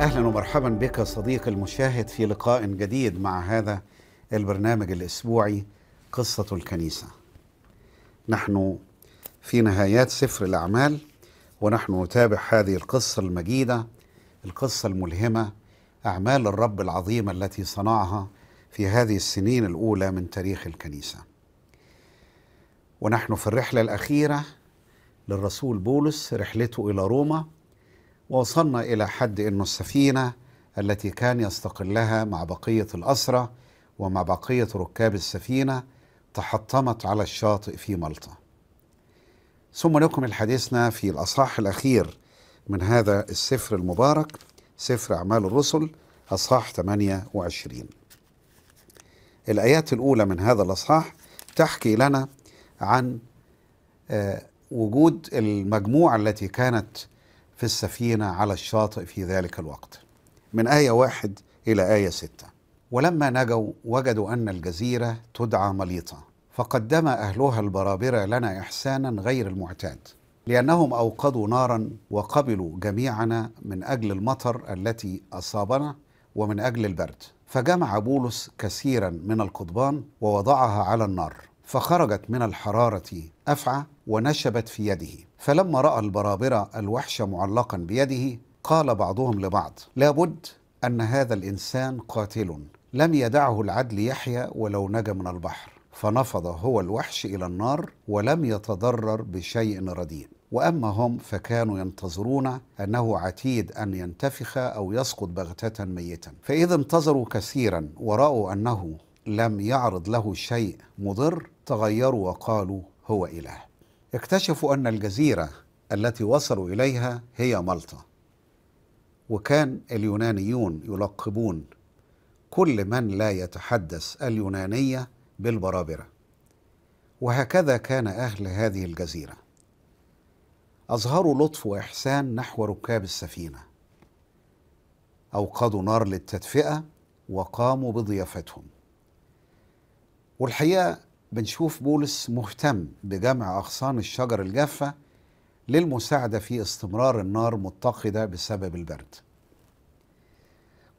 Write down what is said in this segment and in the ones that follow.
اهلا ومرحبا بك صديقي المشاهد في لقاء جديد مع هذا البرنامج الاسبوعي قصه الكنيسه نحن في نهايات سفر الاعمال ونحن نتابع هذه القصة المجيدة القصة الملهمة أعمال الرب العظيمة التي صنعها في هذه السنين الأولى من تاريخ الكنيسة ونحن في الرحلة الأخيرة للرسول بولس رحلته إلى روما ووصلنا إلى حد أن السفينة التي كان يستقلها مع بقية الأسرة ومع بقية ركاب السفينة تحطمت على الشاطئ في مالطا ثم نكمل حديثنا في الأصحاح الأخير من هذا السفر المبارك سفر أعمال الرسل أصحاح 28 الآيات الأولى من هذا الأصحاح تحكي لنا عن آه، وجود المجموعة التي كانت في السفينة على الشاطئ في ذلك الوقت من آية واحد إلى آية ستة ولما نجوا وجدوا أن الجزيرة تدعى مليطة فقدم أهلها البرابرة لنا إحسانا غير المعتاد لأنهم أوقدوا نارا وقبلوا جميعنا من أجل المطر التي أصابنا ومن أجل البرد فجمع بولس كثيرا من القضبان ووضعها على النار فخرجت من الحرارة أفعى ونشبت في يده فلما رأى البرابرة الوحش معلقا بيده قال بعضهم لبعض لابد أن هذا الإنسان قاتل لم يدعه العدل يحيى ولو نجا من البحر فنفض هو الوحش الى النار ولم يتضرر بشيء رديء واما هم فكانوا ينتظرون انه عتيد ان ينتفخ او يسقط بغته ميتا فاذا انتظروا كثيرا وراوا انه لم يعرض له شيء مضر تغيروا وقالوا هو اله اكتشفوا ان الجزيره التي وصلوا اليها هي مالطا وكان اليونانيون يلقبون كل من لا يتحدث اليونانيه بالبرابرة وهكذا كان أهل هذه الجزيرة أظهروا لطف وإحسان نحو ركاب السفينة أوقدوا نار للتدفئة وقاموا بضيافتهم والحقيقة بنشوف بولس مهتم بجمع أغصان الشجر الجافة للمساعدة في استمرار النار متقدة بسبب البرد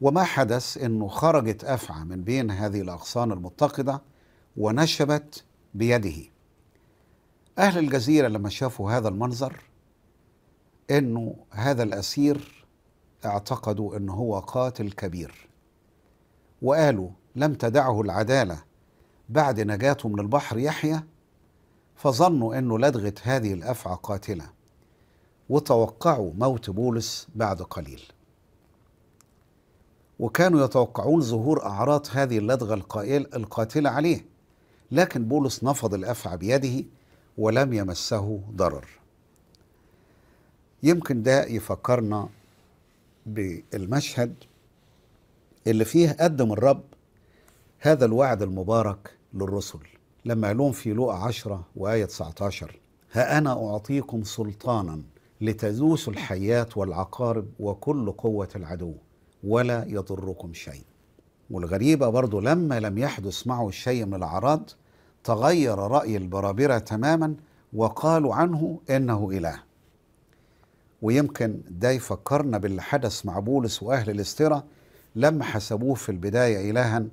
وما حدث أنه خرجت أفعى من بين هذه الأغصان المتقدة ونشبت بيده أهل الجزيرة لما شافوا هذا المنظر أنه هذا الأسير اعتقدوا أنه هو قاتل كبير وقالوا لم تدعه العدالة بعد نجاته من البحر يحيى فظنوا أنه لدغت هذه الأفعى قاتلة وتوقعوا موت بولس بعد قليل وكانوا يتوقعون ظهور أعراض هذه اللدغة القائل القاتلة عليه لكن بولس نفض الأفعى بيده ولم يمسه ضرر يمكن ده يفكرنا بالمشهد اللي فيه قدم الرب هذا الوعد المبارك للرسل لما قالون في لوقا 10 وآية 19 ها أنا أعطيكم سلطانا لتزوس الحيات والعقارب وكل قوة العدو ولا يضركم شيء والغريبة برضو لما لم يحدث معه شيء من الأعراض تغير رأي البرابرة تماما وقالوا عنه إنه إله ويمكن ده يفكرنا باللي حدث مع بولس وأهل الاسترة لما حسبوه في البداية إلها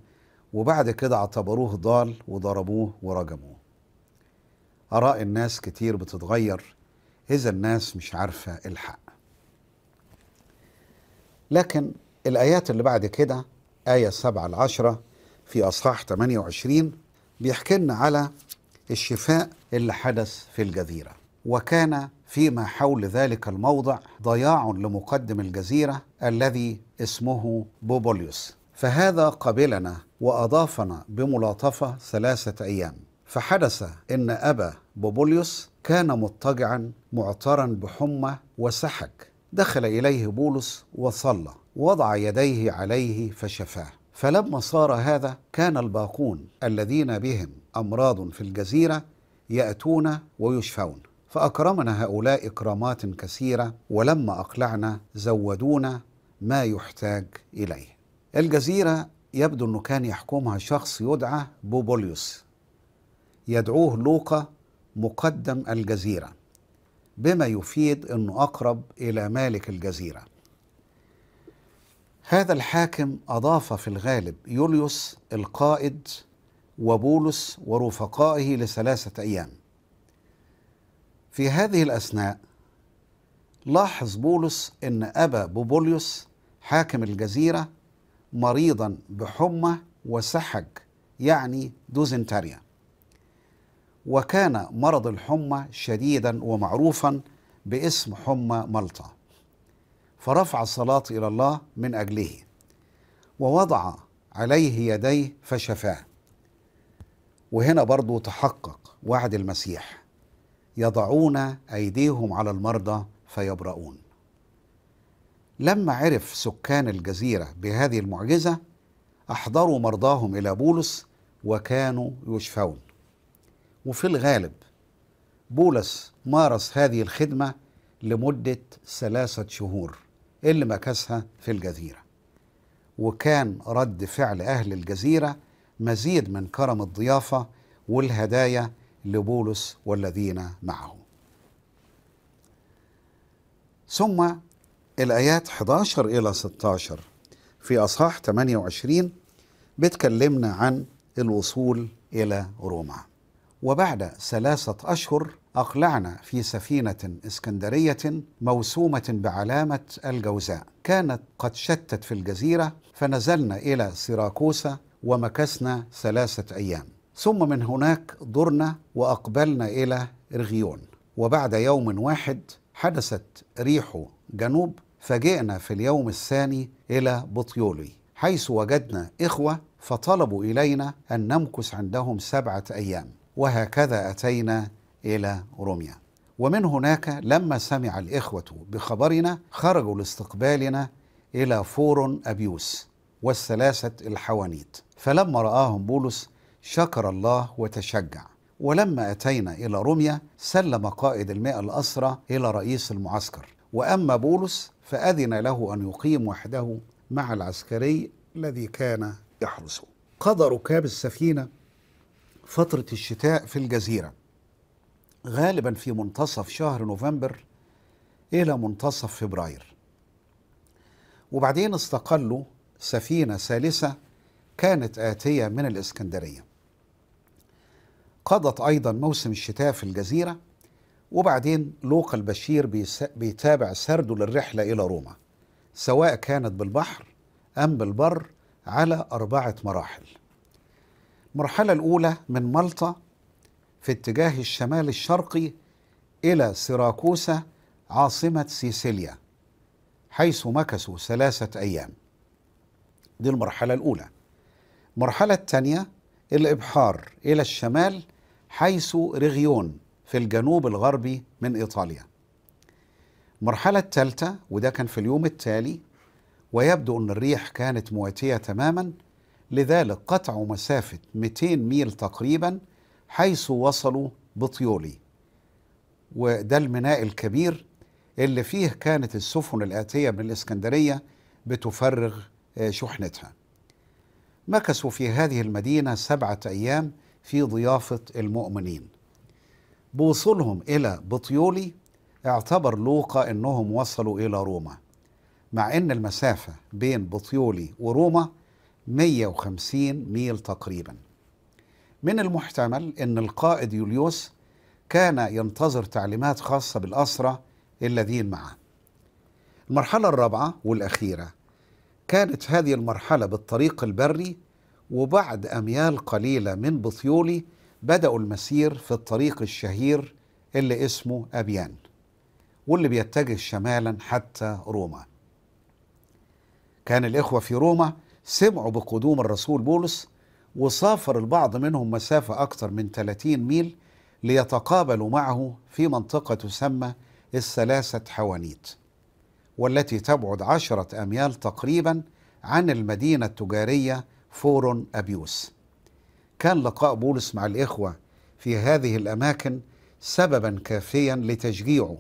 وبعد كده اعتبروه ضال وضربوه ورجموه آراء الناس كتير بتتغير إذا الناس مش عارفة الحق لكن الآيات اللي بعد كده آية 7 العشرة في أصحاح 28 بيحكي لنا على الشفاء اللي حدث في الجزيرة وكان فيما حول ذلك الموضع ضياع لمقدم الجزيرة الذي اسمه بوبوليوس فهذا قبلنا وأضافنا بملاطفة ثلاثة أيام فحدث أن أبا بوبوليوس كان مضطجعا معطرا بحمى وسحك دخل إليه بولس وصلى وضع يديه عليه فشفاه فلما صار هذا كان الباقون الذين بهم امراض في الجزيره ياتون ويشفون فاكرمنا هؤلاء اكرامات كثيره ولما اقلعنا زودونا ما يحتاج اليه الجزيره يبدو انه كان يحكمها شخص يدعى بوبوليوس يدعوه لوقا مقدم الجزيره بما يفيد انه اقرب الى مالك الجزيره هذا الحاكم أضاف في الغالب يوليوس القائد وبولس ورفقائه لثلاثة أيام في هذه الأثناء لاحظ بولس أن أبا بوبوليوس حاكم الجزيرة مريضا بحمى وسحج يعني دوزنتاريا وكان مرض الحمى شديدا ومعروفا باسم حمى ملطه فرفع الصلاة إلى الله من أجله ووضع عليه يديه فشفاه وهنا برضو تحقق وعد المسيح يضعون أيديهم على المرضى فيبرؤون لما عرف سكان الجزيرة بهذه المعجزة أحضروا مرضاهم إلى بولس وكانوا يشفون وفي الغالب بولس مارس هذه الخدمة لمدة ثلاثة شهور اللي مكثها في الجزيرة وكان رد فعل أهل الجزيرة مزيد من كرم الضيافة والهدايا لبولس والذين معه ثم الآيات 11 إلى 16 في أصحاح 28 بتكلمنا عن الوصول إلى روما وبعد ثلاثة أشهر أقلعنا في سفينة إسكندرية موسومة بعلامة الجوزاء كانت قد شتت في الجزيرة فنزلنا إلى سيراكوسا ومكثنا ثلاثة أيام ثم من هناك ضرنا وأقبلنا إلى إرغيون وبعد يوم واحد حدثت ريح جنوب فجئنا في اليوم الثاني إلى بطيولي حيث وجدنا إخوة فطلبوا إلينا أن نمكث عندهم سبعة أيام وهكذا أتينا إلى روميا ومن هناك لما سمع الإخوة بخبرنا خرجوا لاستقبالنا إلى فور أبيوس والثلاثة الحوانيت فلما رآهم بولس شكر الله وتشجع ولما أتينا إلى روميا سلم قائد المئة الأسرى إلى رئيس المعسكر وأما بولس فأذن له أن يقيم وحده مع العسكري الذي كان يحرسه قضى ركاب السفينة فترة الشتاء في الجزيرة غالبا في منتصف شهر نوفمبر إلى منتصف فبراير وبعدين استقلوا سفينة ثالثة كانت آتية من الإسكندرية قضت أيضا موسم الشتاء في الجزيرة وبعدين لوقا البشير بيتابع سرده للرحلة إلى روما سواء كانت بالبحر أم بالبر على أربعة مراحل المرحلة الأولى من مالطا في اتجاه الشمال الشرقي إلى سيراكوسا عاصمة سيسيليا حيث مكثوا ثلاثة أيام دي المرحلة الأولى المرحلة الثانية الإبحار إلى الشمال حيث ريغيون في الجنوب الغربي من إيطاليا المرحلة الثالثة وده كان في اليوم التالي ويبدو أن الريح كانت مواتية تماما لذلك قطعوا مسافة 200 ميل تقريبا حيث وصلوا بطيولي وده الميناء الكبير اللي فيه كانت السفن الآتية من الإسكندرية بتفرغ آه، شحنتها مكثوا في هذه المدينة سبعة أيام في ضيافة المؤمنين بوصولهم إلى بطيولي اعتبر لوقا أنهم وصلوا إلى روما مع أن المسافة بين بطيولي وروما 150 ميل تقريباً من المحتمل أن القائد يوليوس كان ينتظر تعليمات خاصة بالأسرى الذين معه المرحلة الرابعة والأخيرة كانت هذه المرحلة بالطريق البري وبعد أميال قليلة من بطيولي بدأوا المسير في الطريق الشهير اللي اسمه أبيان واللي بيتجه شمالا حتى روما كان الإخوة في روما سمعوا بقدوم الرسول بولس وسافر البعض منهم مسافة أكثر من 30 ميل ليتقابلوا معه في منطقة تسمى الثلاثة حوانيت والتي تبعد عشرة أميال تقريبا عن المدينة التجارية فورون أبيوس كان لقاء بولس مع الإخوة في هذه الأماكن سببا كافيا لتشجيعه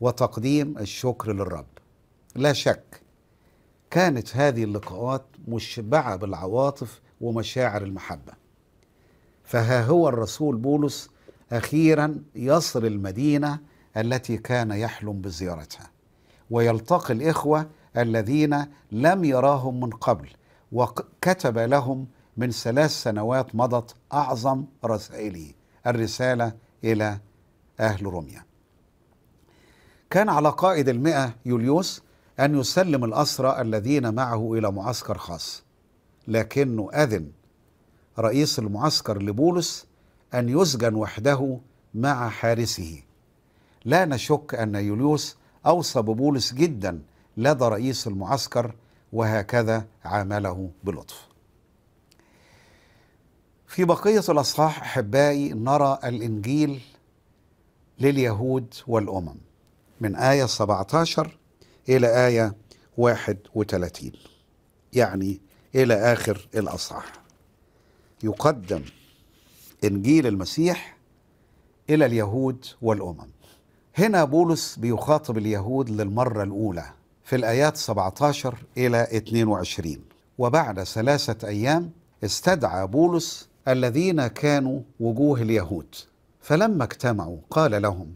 وتقديم الشكر للرب لا شك كانت هذه اللقاءات مشبعة بالعواطف ومشاعر المحبة فها هو الرسول بولس أخيرا يصل المدينة التي كان يحلم بزيارتها ويلتقي الإخوة الذين لم يراهم من قبل وكتب لهم من ثلاث سنوات مضت أعظم رسائله الرسالة إلى أهل روميا كان على قائد المئة يوليوس أن يسلم الأسرى الذين معه إلى معسكر خاص لكنه أذن رئيس المعسكر لبولس أن يسجن وحده مع حارسه لا نشك أن يوليوس أوصى ببولس جدا لدى رئيس المعسكر وهكذا عامله بلطف في بقية الأصحاح أحبائي نرى الإنجيل لليهود والأمم من آية 17 إلى آية 31 يعني إلى آخر الأصحاح يقدم إنجيل المسيح إلى اليهود والأمم هنا بولس بيخاطب اليهود للمرة الأولى في الآيات 17 إلى 22 وبعد ثلاثة أيام استدعى بولس الذين كانوا وجوه اليهود فلما اجتمعوا قال لهم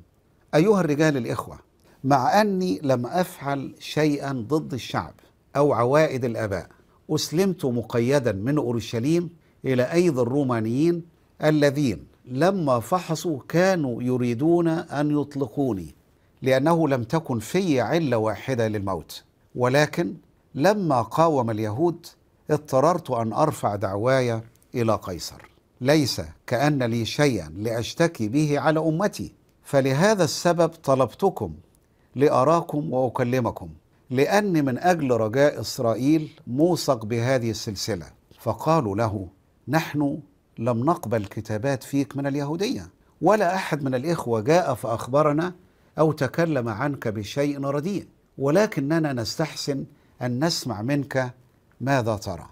أيها الرجال الإخوة مع أني لم أفعل شيئا ضد الشعب أو عوائد الآباء أسلمت مقيدا من أورشليم إلى أيدي الرومانيين الذين لما فحصوا كانوا يريدون أن يطلقوني لأنه لم تكن في علة واحدة للموت ولكن لما قاوم اليهود اضطررت أن أرفع دعواي إلى قيصر ليس كأن لي شيئا لأشتكي به على أمتي فلهذا السبب طلبتكم لأراكم وأكلمكم لأن من أجل رجاء إسرائيل موثق بهذه السلسلة فقالوا له نحن لم نقبل كتابات فيك من اليهودية ولا أحد من الإخوة جاء فأخبرنا أو تكلم عنك بشيء رديء ولكننا نستحسن أن نسمع منك ماذا ترى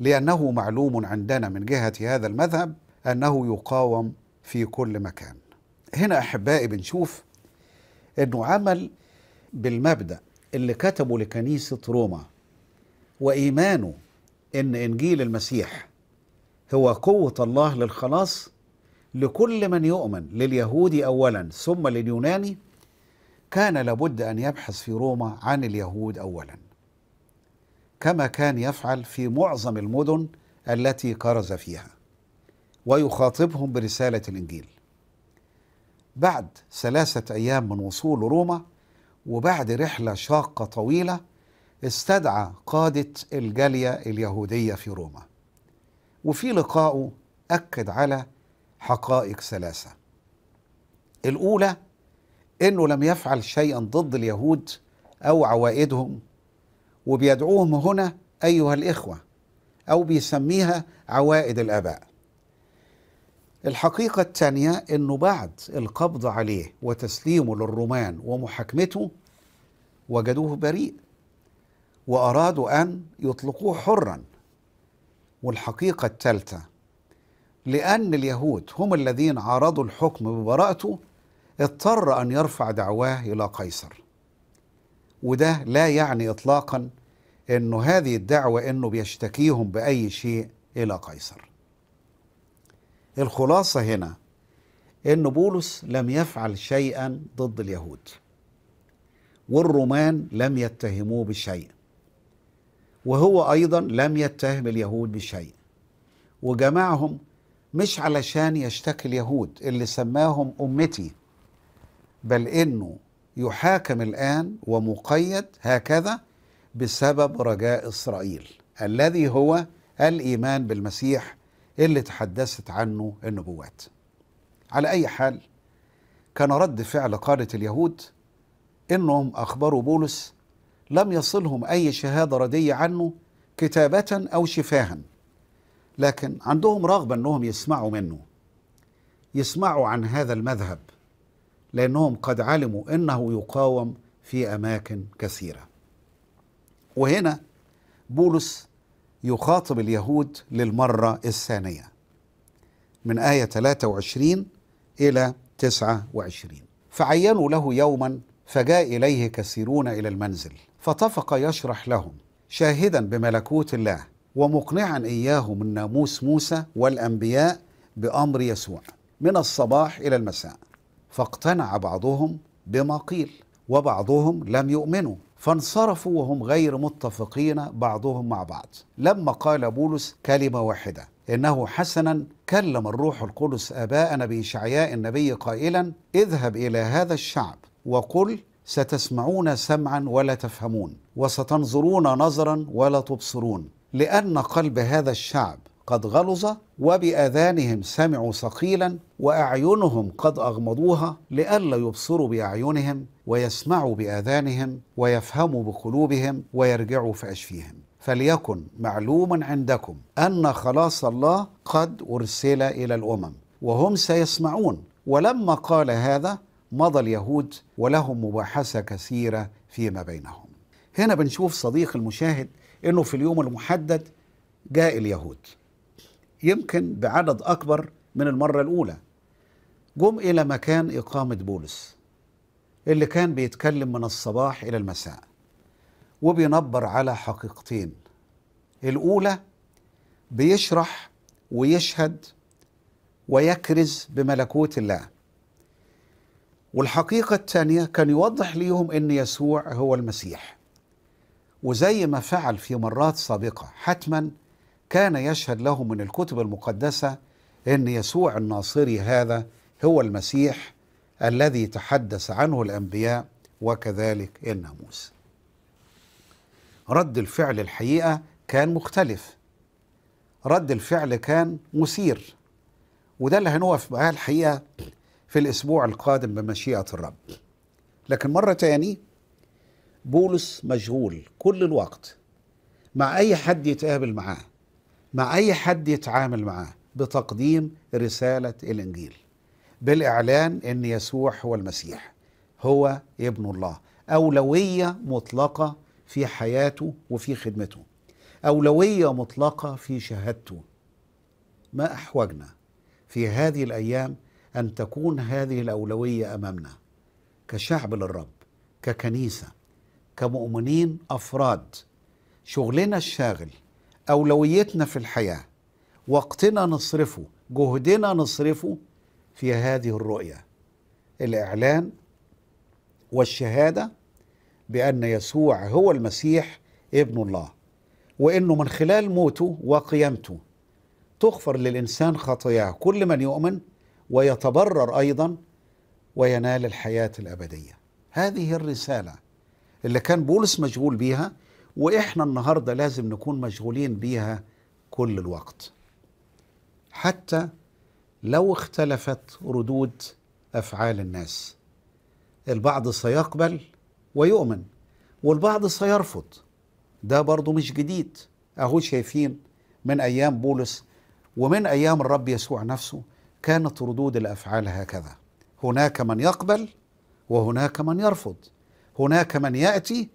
لأنه معلوم عندنا من جهة هذا المذهب أنه يقاوم في كل مكان هنا أحبائي بنشوف أنه عمل بالمبدأ اللي كتبه لكنيسة روما وإيمانه إن إنجيل المسيح هو قوة الله للخلاص لكل من يؤمن لليهودي أولا ثم لليوناني كان لابد أن يبحث في روما عن اليهود أولا كما كان يفعل في معظم المدن التي كرز فيها ويخاطبهم برسالة الإنجيل بعد ثلاثة أيام من وصول روما وبعد رحلة شاقة طويلة استدعى قادة الجالية اليهودية في روما وفي لقائه أكد على حقائق ثلاثة الأولى أنه لم يفعل شيئا ضد اليهود أو عوائدهم وبيدعوهم هنا أيها الإخوة أو بيسميها عوائد الآباء الحقيقة الثانية أنه بعد القبض عليه وتسليمه للرومان ومحاكمته وجدوه بريء وأرادوا أن يطلقوه حرا والحقيقة الثالثة لأن اليهود هم الذين عارضوا الحكم ببراءته اضطر أن يرفع دعواه إلى قيصر وده لا يعني إطلاقا أنه هذه الدعوة أنه بيشتكيهم بأي شيء إلى قيصر الخلاصة هنا أن بولس لم يفعل شيئا ضد اليهود والرومان لم يتهموه بشيء وهو أيضا لم يتهم اليهود بشيء وجمعهم مش علشان يشتكي اليهود اللي سماهم أمتي بل إنه يحاكم الآن ومقيد هكذا بسبب رجاء إسرائيل الذي هو الإيمان بالمسيح اللي تحدثت عنه النبوات على أي حال كان رد فعل قادة اليهود إنهم أخبروا بولس لم يصلهم أي شهادة ردية عنه كتابة أو شفاها لكن عندهم رغبة أنهم يسمعوا منه يسمعوا عن هذا المذهب لأنهم قد علموا أنه يقاوم في أماكن كثيرة وهنا بولس يخاطب اليهود للمرة الثانية من آية 23 إلى 29 فعينوا له يوما فجاء إليه كثيرون إلى المنزل فطفق يشرح لهم شاهدا بملكوت الله ومقنعا إياه من ناموس موسى والأنبياء بأمر يسوع من الصباح إلى المساء فاقتنع بعضهم بما قيل وبعضهم لم يؤمنوا فانصرفوا وهم غير متفقين بعضهم مع بعض لما قال بولس كلمة واحدة إنه حسنا كلم الروح القدس آباءنا بإشعياء النبي قائلا اذهب إلى هذا الشعب وقل ستسمعون سمعا ولا تفهمون وستنظرون نظرا ولا تبصرون لأن قلب هذا الشعب قد غلظ وبآذانهم سمعوا ثقيلا وأعينهم قد أغمضوها لئلا يبصروا بأعينهم ويسمعوا باذانهم ويفهموا بقلوبهم ويرجعوا فاشفيهم فليكن معلوما عندكم ان خلاص الله قد ارسل الى الامم وهم سيسمعون ولما قال هذا مضى اليهود ولهم مباحثه كثيره فيما بينهم هنا بنشوف صديق المشاهد انه في اليوم المحدد جاء اليهود يمكن بعدد اكبر من المره الاولى جم الى مكان اقامه بولس اللي كان بيتكلم من الصباح إلى المساء وبينبر على حقيقتين الأولى بيشرح ويشهد ويكرز بملكوت الله والحقيقة الثانية كان يوضح ليهم أن يسوع هو المسيح وزي ما فعل في مرات سابقة حتما كان يشهد لهم من الكتب المقدسة أن يسوع الناصري هذا هو المسيح الذي تحدث عنه الأنبياء وكذلك الناموس رد الفعل الحقيقة كان مختلف رد الفعل كان مثير وده اللي هنقف معاه الحقيقة في الأسبوع القادم بمشيئة الرب لكن مرة تاني بولس مشغول كل الوقت مع أي حد يتقابل معاه مع أي حد يتعامل معاه بتقديم رسالة الإنجيل بالاعلان ان يسوع هو المسيح هو ابن الله اولويه مطلقه في حياته وفي خدمته اولويه مطلقه في شهادته ما احوجنا في هذه الايام ان تكون هذه الاولويه امامنا كشعب للرب ككنيسه كمؤمنين افراد شغلنا الشاغل اولويتنا في الحياه وقتنا نصرفه جهدنا نصرفه في هذه الرؤية الإعلان والشهادة بأن يسوع هو المسيح ابن الله وأنه من خلال موته وقيامته تغفر للإنسان خطاياه كل من يؤمن ويتبرر أيضا وينال الحياة الأبدية هذه الرسالة اللي كان بولس مشغول بيها وإحنا النهاردة لازم نكون مشغولين بيها كل الوقت حتى لو اختلفت ردود افعال الناس البعض سيقبل ويؤمن والبعض سيرفض ده برضه مش جديد اهو شايفين من ايام بولس ومن ايام الرب يسوع نفسه كانت ردود الافعال هكذا هناك من يقبل وهناك من يرفض هناك من ياتي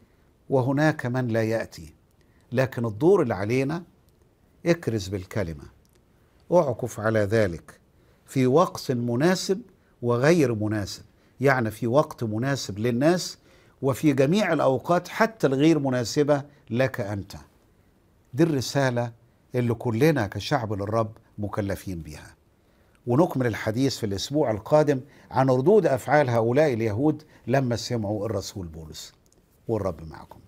وهناك من لا ياتي لكن الدور اللي علينا اكرز بالكلمه اعكف على ذلك في وقت مناسب وغير مناسب يعني في وقت مناسب للناس وفي جميع الأوقات حتى الغير مناسبة لك أنت دي الرسالة اللي كلنا كشعب للرب مكلفين بيها ونكمل الحديث في الأسبوع القادم عن ردود أفعال هؤلاء اليهود لما سمعوا الرسول بولس والرب معكم